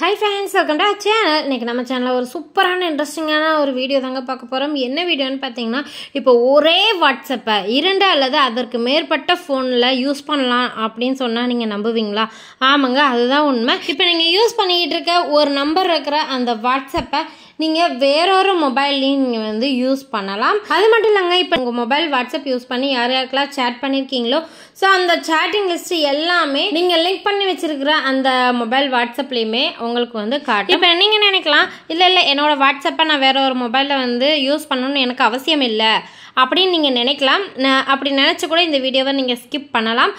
high friends welcome to channel இன்றைக்கி நம்ம சேனலில் ஒரு சூப்பரான இன்ட்ரெஸ்டிங்கான ஒரு வீடியோ தாங்க பார்க்க போகிறோம் என்ன வீடியோன்னு பார்த்தீங்கன்னா இப்போ ஒரே வாட்ஸ்அப்பை இரண்டு அல்லது அதற்கு மேற்பட்ட ஃபோனில் யூஸ் பண்ணலாம் அப்படின்னு சொன்னால் நீங்கள் நம்புவீங்களா ஆமாங்க அதுதான் உண்மை இப்போ நீங்கள் யூஸ் பண்ணிக்கிட்டு இருக்க ஒரு நம்பர் இருக்கிற அந்த வாட்ஸ்அப்பை நீங்கள் வேறொரு மொபைல்லையும் நீங்கள் வந்து யூஸ் பண்ணலாம் அது மட்டும் இல்லைங்க இப்போ உங்கள் மொபைல் வாட்ஸ்அப் யூஸ் பண்ணி யார் யாருக்கெல்லாம் சேட் பண்ணியிருக்கீங்களோ ஸோ அந்த சாட்டிங் லிஸ்ட் எல்லாமே நீங்கள் லிங்க் பண்ணி வச்சிருக்கிற அந்த மொபைல் வாட்ஸ்அப்லேயுமே உங்களுக்கு வந்து காட்டும் இப்போ நீங்கள் நினைக்கலாம் இல்லை இல்லை என்னோட வாட்ஸ்அப்பை நான் வேற ஒரு மொபைலில் வந்து யூஸ் பண்ணணும்னு எனக்கு அவசியம் இல்லை அப்படின்னு நீங்கள் நினைக்கலாம் அப்படி நினச்சி கூட இந்த வீடியோவை நீங்கள் ஸ்கிப் பண்ணலாம்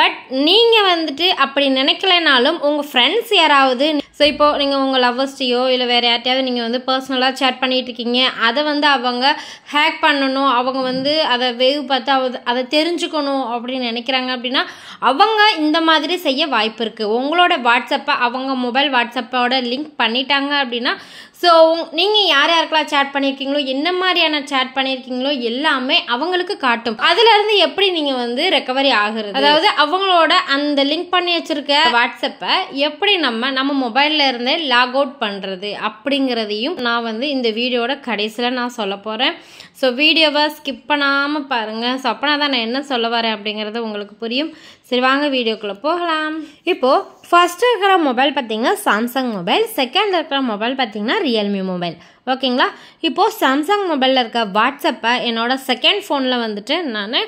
பட் நீங்கள் வந்துட்டு அப்படி நினைக்கலைனாலும் உங்கள் ஃப்ரெண்ட்ஸ் யாராவது ஸோ இப்போது நீங்கள் உங்கள் லவ்வர்ஸ்டையோ இல்லை வேறு யார்ட்டையாவது நீங்கள் வந்து பர்சனலாக சேட் பண்ணிகிட்டு இருக்கீங்க அதை வந்து அவங்க ஹேக் பண்ணணும் அவங்க வந்து அதை வேவ் பார்த்து அவ அதை தெரிஞ்சுக்கணும் அப்படின்னு நினைக்கிறாங்க அப்படின்னா அவங்க இந்த மாதிரி செய்ய வாய்ப்பு இருக்குது உங்களோட வாட்ஸ்அப்பை அவங்க மொபைல் வாட்ஸ்அப்போட லிங்க் பண்ணிட்டாங்க அப்படின்னா ஸோ நீங்கள் யார் யாருக்கெல்லாம் சேட் பண்ணியிருக்கீங்களோ என்ன மாதிரியான சேட் பண்ணியிருக்கீங்களோ எல்லாமே அவங்களுக்கு காட்டும் அதுலேருந்து எப்படி நீங்கள் வந்து ரெக்கவரி ஆகுறது அதாவது அவங்களோட அந்த லிங்க் பண்ணி வச்சுருக்க வாட்ஸ்அப்பை எப்படி நம்ம நம்ம மொபைலில் இருந்தே லாக் அவுட் பண்ணுறது அப்படிங்கிறதையும் நான் வந்து இந்த வீடியோட கடைசியில் நான் சொல்ல போகிறேன் ஸோ வீடியோவை ஸ்கிப் பண்ணாமல் பாருங்கள் ஸோ அப்போனா தான் நான் என்ன சொல்ல வரேன் அப்படிங்கிறது உங்களுக்கு புரியும் சரி வாங்க வீடியோக்குள்ளே போகலாம் இப்போது ஃபஸ்ட்டு இருக்கிற மொபைல் பார்த்தீங்கன்னா சாம்சங் மொபைல் செகண்ட் இருக்கிற மொபைல் பார்த்தீங்கன்னா ரியல்மி மொபைல் ஓகேங்களா இப்போது சாம்சங் மொபைலில் இருக்க வாட்ஸ்அப்பை என்னோடய செகண்ட் ஃபோனில் வந்துட்டு நான்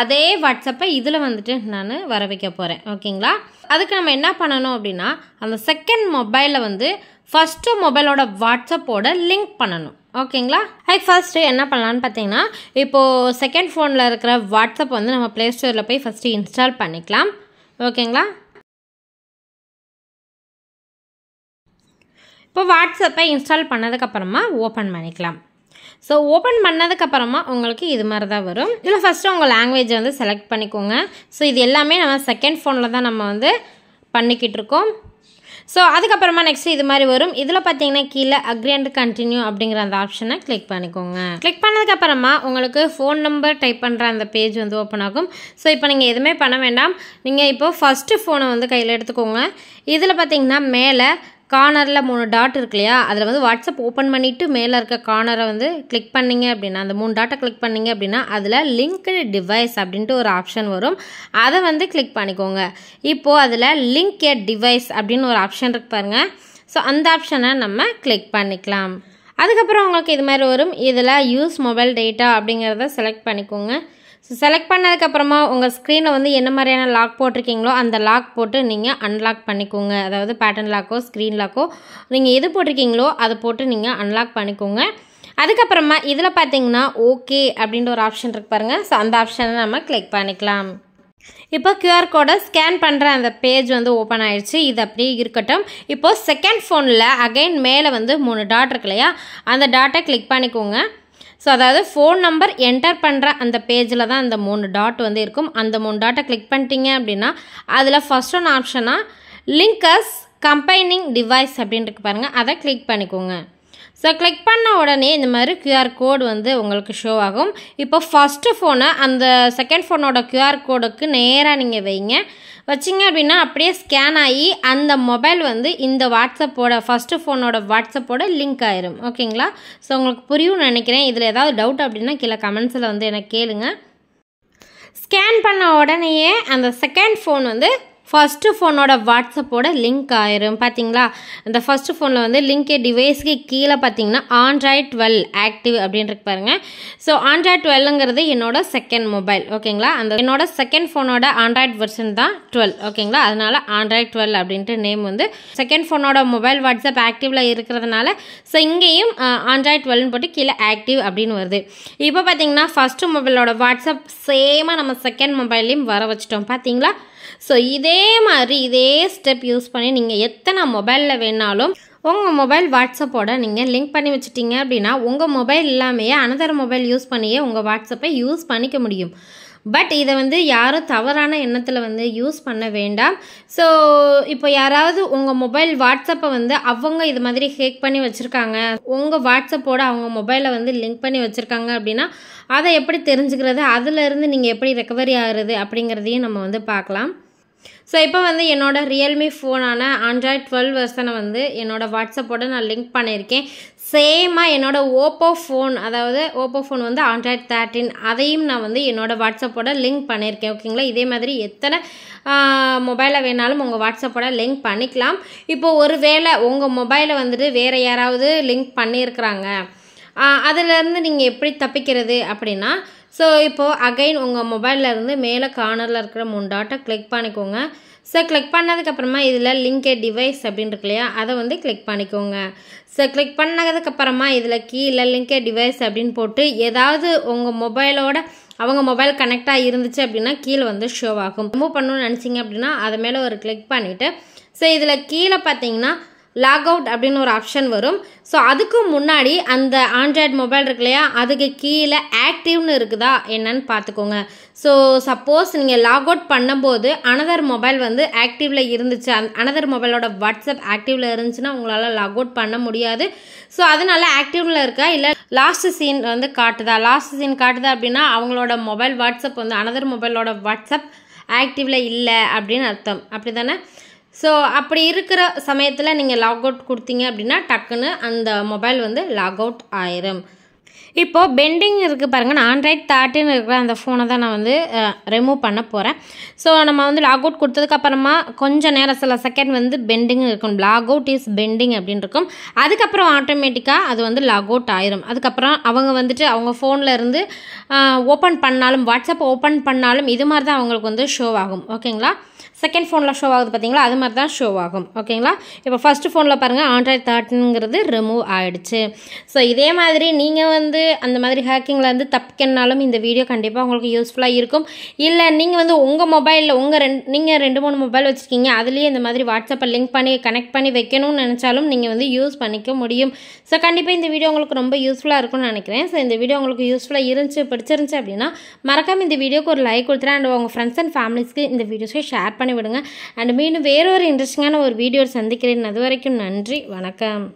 அதே வாட்ஸ்அப்பை இதில் வந்துட்டு நான் வர வைக்க போகிறேன் ஓகேங்களா அதுக்கு நம்ம என்ன பண்ணணும் அப்படின்னா அந்த செகண்ட் மொபைலில் வந்து ஃபஸ்ட்டு மொபைலோட வாட்ஸ்அப்போட லிங்க் பண்ணணும் ஓகேங்களா ஐ ஃபஸ்ட்டு என்ன பண்ணலான்னு பார்த்தீங்கன்னா இப்போது செகண்ட் ஃபோனில் இருக்கிற வாட்ஸ்அப் வந்து நம்ம ப்ளே ஸ்டோரில் போய் ஃபஸ்ட்டு இன்ஸ்டால் பண்ணிக்கலாம் ஓகேங்களா இப்போ வாட்ஸ்அப்பை இன்ஸ்டால் பண்ணதுக்கப்புறமா ஓப்பன் பண்ணிக்கலாம் ஸோ ஓப்பன் பண்ணதுக்கப்புறமா உங்களுக்கு இது மாதிரி தான் வரும் இதில் ஃபஸ்ட்டு உங்கள் லாங்குவேஜை வந்து செலக்ட் பண்ணிக்கோங்க ஸோ இது எல்லாமே நம்ம செகண்ட் ஃபோனில் தான் நம்ம வந்து பண்ணிக்கிட்டு இருக்கோம் ஸோ அதுக்கப்புறமா நெக்ஸ்ட் இது மாதிரி வரும் இதில் பார்த்தீங்கன்னா கீழே அக்ரி அண்ட் கண்டினியூ அப்படிங்கிற அந்த ஆப்ஷனை கிளிக் பண்ணிக்கோங்க கிளிக் பண்ணதுக்கப்புறமா உங்களுக்கு ஃபோன் நம்பர் டைப் பண்ணுற அந்த பேஜ் வந்து ஓப்பன் ஆகும் ஸோ இப்போ நீங்கள் எதுவுமே பண்ண வேண்டாம் நீங்கள் இப்போது ஃபஸ்ட்டு ஃபோனை வந்து கையில் எடுத்துக்கோங்க இதில் பார்த்தீங்கன்னா மேலே கார்னரில் மூணு டாட் இருக்கு இல்லையா அதில் வந்து வாட்ஸ்அப் ஓப்பன் பண்ணிவிட்டு மேலே இருக்க கார்னரை வந்து கிளிக் பண்ணிங்க அப்படின்னா அந்த மூணு டாட்டை கிளிக் பண்ணிங்க அப்படின்னா அதில் லிங்க்டு டிவைஸ் அப்படின்ட்டு ஒரு ஆப்ஷன் வரும் அதை வந்து கிளிக் பண்ணிக்கோங்க இப்போது அதில் லிங்க் ஏ டிவைஸ் அப்படின்னு ஒரு ஆப்ஷன் இருக்கு பாருங்கள் ஸோ அந்த ஆப்ஷனை நம்ம கிளிக் பண்ணிக்கலாம் அதுக்கப்புறம் உங்களுக்கு இது மாதிரி வரும் இதில் யூஸ் மொபைல் டேட்டா அப்படிங்கிறத செலக்ட் பண்ணிக்கோங்க ஸோ செலக்ட் பண்ணதுக்கப்புறமா உங்கள் ஸ்க்ரீனில் வந்து என்ன மாதிரியான லாக் போட்டிருக்கீங்களோ அந்த லாக் போட்டு நீங்கள் அன்லாக் பண்ணிக்கோங்க அதாவது பேட்டர்ன் லாக்கோ ஸ்க்ரீன் லாக்கோ நீங்கள் எது போட்டிருக்கீங்களோ அதை போட்டு நீங்கள் அன்லாக் பண்ணிக்கோங்க அதுக்கப்புறமா இதில் பார்த்தீங்கன்னா ஓகே அப்படின்ற ஒரு ஆப்ஷன் இருக்கு பாருங்கள் ஸோ அந்த ஆப்ஷனை நம்ம கிளிக் பண்ணிக்கலாம் இப்போ கியூஆர் கோடை ஸ்கேன் பண்ணுற அந்த பேஜ் வந்து ஓப்பன் ஆயிடுச்சு இது அப்படியே இருக்கட்டும் இப்போது செகண்ட் ஃபோனில் அகைன் மேலே வந்து மூணு டாட் இருக்கு இல்லையா அந்த டாட்டை கிளிக் பண்ணிக்கோங்க ஸோ அதாவது ஃபோன் நம்பர் என்டர் பண்ணுற அந்த பேஜில் தான் அந்த மூணு டாட் வந்து இருக்கும் அந்த மூணு டாட்டை கிளிக் பண்ணிட்டீங்க அப்படின்னா அதில் ஃபஸ்ட் ஒன் ஆப்ஷனாக லிங்கஸ் கம்பைனிங் டிவைஸ் அப்படின்ட்டு பாருங்கள் அதை கிளிக் பண்ணிக்கோங்க ஸோ கிளிக் பண்ண உடனே இந்த மாதிரி கியூஆர் கோடு வந்து உங்களுக்கு ஷோ ஆகும் இப்போ ஃபஸ்ட்டு ஃபோனை அந்த செகண்ட் ஃபோனோட கியூஆர் கோடுக்கு நேராக நீங்கள் வைங்க வச்சிங்க அப்படின்னா அப்படியே ஸ்கேன் ஆகி அந்த மொபைல் வந்து இந்த வாட்ஸ்அப்போட ஃபஸ்ட்டு ஃபோனோட வாட்ஸ்அப்போட லிங்க் ஆயிரும் ஓகேங்களா ஸோ உங்களுக்கு புரியும் நினைக்கிறேன் இதில் ஏதாவது டவுட் அப்படின்னா கீழே கமெண்ட்ஸில் வந்து எனக்கு கேளுங்க ஸ்கேன் பண்ண உடனேயே அந்த செகண்ட் ஃபோன் வந்து ஃபஸ்ட்டு ஃபோனோட வாட்ஸ்அப்போட லிங்க் ஆயிரும் பார்த்தீங்களா இந்த ஃபஸ்ட்டு ஃபோனில் வந்து லிங்கே டிவைஸ்க்கு கீழே பார்த்தீங்கன்னா ஆண்ட்ராய்ட் டுவெல் ஆக்டிவ் அப்படின்ட்டு பாருங்க ஸோ ஆண்ட்ராய்ட் டுவெல்லுங்கிறது என்னோடய செகண்ட் மொபைல் ஓகேங்களா அந்த என்னோட செகண்ட் ஃபோனோட ஆண்ட்ராய்ட் வெர்ஷன் தான் டுவெல் ஓகேங்களா அதனால் ஆண்ட்ராய்ட் டுவெல் அப்படின்ட்டு நேம் வந்து செகண்ட் ஃபோனோட மொபைல் வாட்ஸ்அப் ஆக்டிவ்ல இருக்கிறதுனால ஸோ இங்கேயும் ஆண்ட்ராய்ட் டுவெல்னு போட்டு கீழே ஆக்டிவ் அப்படின்னு வருது இப்போ பார்த்தீங்கன்னா ஃபஸ்ட்டு மொபைலோட வாட்ஸ்அப் சேமாக நம்ம செகண்ட் மொபைல்லையும் வர வச்சுட்டோம் பார்த்தீங்களா ஸோ இதே மாதிரி இதே ஸ்டெப் யூஸ் பண்ணி நீங்கள் எத்தனை மொபைலில் வேணாலும் உங்கள் மொபைல் வாட்ஸ்அப்போட நீங்கள் லிங்க் பண்ணி வச்சுட்டீங்க அப்படின்னா உங்கள் மொபைல் இல்லாமையே அனதர் மொபைல் யூஸ் பண்ணியே உங்கள் வாட்ஸ்அப்பை யூஸ் பண்ணிக்க முடியும் பட் இதை வந்து யாரும் தவறான எண்ணத்தில் வந்து யூஸ் பண்ண வேண்டாம் ஸோ இப்போ யாராவது உங்கள் மொபைல் வாட்ஸ்அப்பை வந்து அவங்க இது மாதிரி ஹேக் பண்ணி வச்சுருக்காங்க உங்கள் வாட்ஸ்அப்போட அவங்க மொபைலை வந்து லிங்க் பண்ணி வச்சுருக்காங்க அப்படின்னா அதை எப்படி தெரிஞ்சுக்கிறது அதுலேருந்து நீங்கள் எப்படி ரெக்கவரி ஆகுறது அப்படிங்கிறதையும் நம்ம வந்து பார்க்கலாம் ஸோ இப்போ வந்து என்னோடய ரியல்மி ஃபோனான ஆண்ட்ராய்ட் டுவெல் வெர்சனை வந்து என்னோடய வாட்ஸ்அப்போட நான் லிங்க் பண்ணியிருக்கேன் சேமாக என்னோடய ஓப்போ ஃபோன் அதாவது ஓப்போ ஃபோன் வந்து ஆண்ட்ராய்ட் தேர்ட்டின் அதையும் நான் வந்து என்னோடய வாட்ஸ்அப்போட லிங்க் பண்ணியிருக்கேன் ஓகேங்களா இதே மாதிரி எத்தனை மொபைலை வேணாலும் உங்கள் வாட்ஸ்அப்போட லிங்க் பண்ணிக்கலாம் இப்போது ஒரு வேளை உங்கள் மொபைலை வந்துட்டு வேறு யாராவது லிங்க் பண்ணியிருக்கிறாங்க அதிலேருந்து நீங்கள் எப்படி தப்பிக்கிறது அப்படின்னா ஸோ இப்போது அகைன் உங்கள் மொபைலில் இருந்து மேலே கார்னரில் இருக்கிற மூணு டாட்டை கிளிக் பண்ணிக்கோங்க ஸோ கிளிக் பண்ணதுக்கப்புறமா இதில் லிங்க் டிவைஸ் அப்படின்னு இருக்கு இல்லையா அதை வந்து கிளிக் பண்ணிக்கோங்க ஸோ கிளிக் பண்ணதுக்கப்புறமா இதில் கீழே லிங்க் டிவைஸ் அப்படின்னு போட்டு ஏதாவது உங்கள் மொபைலோட அவங்க மொபைல் கனெக்டாக இருந்துச்சு அப்படின்னா கீழே வந்து ஷோ ஆகும் ரொம்ப பண்ணணும்னு நினச்சிங்க அப்படின்னா அது மேலே ஒரு கிளிக் பண்ணிவிட்டு ஸோ இதில் கீழே பார்த்தீங்கன்னா லாக் அவுட் அப்படின்னு ஒரு ஆப்ஷன் வரும் ஸோ அதுக்கு முன்னாடி அந்த ஆண்ட்ராய்டு மொபைல் இருக்கு இல்லையா அதுக்கு கீழே ஆக்டிவ்னு இருக்குதா என்னன்னு பார்த்துக்கோங்க ஸோ சப்போஸ் நீங்கள் லாக் அவுட் பண்ணும்போது அனதர் மொபைல் வந்து ஆக்டிவில் இருந்துச்சு அந் அனதர் மொபைலோட வாட்ஸ்அப் ஆக்டிவில் இருந்துச்சுன்னா உங்களால் லாக் அவுட் பண்ண முடியாது ஸோ அதனால் ஆக்டிவில் இருக்கா இல்லை லாஸ்ட் சீன் வந்து காட்டுதா லாஸ்ட் சீன் காட்டுதா அப்படின்னா அவங்களோட மொபைல் வாட்ஸ்அப் வந்து அனதர் மொபைலோட வாட்ஸ்அப் ஆக்டிவில் இல்லை அப்படின்னு அர்த்தம் அப்படி தானே ஸோ அப்படி இருக்கிற சமயத்தில் நீங்கள் லாக் அவுட் கொடுத்தீங்க அப்படின்னா டக்குன்னு அந்த மொபைல் வந்து லாக் அவுட் ஆயிரும் இப்போது பெண்டிங் இருக்குது பாருங்கள் நான் ஆண்ட்ராய்ட் தேர்ட்டின் இருக்கிற அந்த ஃபோனை தான் நான் வந்து ரிமூவ் பண்ண போகிறேன் ஸோ நம்ம வந்து லாக் அவுட் கொடுத்ததுக்கப்புறமா கொஞ்சம் நேரம் சில செகண்ட் வந்து பெண்டிங் இருக்கும் லாக் அவுட் இஸ் பெண்டிங் அப்படின்னு இருக்கும் அதுக்கப்புறம் ஆட்டோமேட்டிக்காக அது வந்து லாக் அவுட் ஆயிரும் அதுக்கப்புறம் அவங்க வந்துட்டு அவங்க ஃபோனில் இருந்து ஓப்பன் பண்ணாலும் வாட்ஸ்அப் ஓப்பன் பண்ணாலும் இது மாதிரி தான் அவங்களுக்கு வந்து ஷோ ஆகும் ஓகேங்களா செகண்ட் ஃபோனில் ஷோ ஆகுது பார்த்தீங்களா அது மாதிரி தான் ஷோ ஆகும் ஓகேங்களா இப்போ ஃபஸ்ட்டு ஃபோனில் பாருங்கள் ஆண்ட்ராய்ட் தேர்ட்டுங்கிறது ரிமூவ் ஆகிடுச்சு ஸோ இதே மாதிரி நீங்கள் வந்து அந்த மாதிரி ஹேக்கிங்கில் வந்து தப்பிக்கனாலும் இந்த வீடியோ கண்டிப்பாக உங்களுக்கு யூஸ்ஃபுல்லாக இருக்கும் இல்லை நீங்கள் வந்து உங்கள் மொபைலில் உங்கள் ரெண்டு நீங்கள் ரெண்டு மூணு மொபைல் வச்சுருக்கீங்க அதுலேயே இந்த மாதிரி வாட்ஸ்அப்பை லிங்க் பண்ணி கனெக்ட் பண்ணி வைக்கணும்னு நினச்சாலும் நீங்கள் வந்து யூஸ் பண்ணிக்க முடியும் ஸோ கண்டிப்பாக இந்த வீடியோ உங்களுக்கு ரொம்ப யூஸ்ஃபுல்லாக இருக்கும்னு நினைக்கிறேன் ஸோ இந்த வீடியோ உங்களுக்கு யூஸ்ஃபுல்லாக இருந்துச்சு பிடிச்சிருந்துச்சு அப்படின்னா மறக்காமல் இந்த வீடியோக்கு ஒரு லைக் கொடுத்துட்டு அண்ட் உங்கள் ஃப்ரெண்ட்ஸ் அண்ட் ஃபேமிலிஸ்க்கு இந்த வீடியோஸை ஷேர் ஷேர் பண்ணிவிடுங்க அண்ட் மீண்டும் வேறொரு இன்ட்ரெஸ்டிங்கான ஒரு வீடியோ சந்திக்கிறேன் அது வரைக்கும் நன்றி வணக்கம்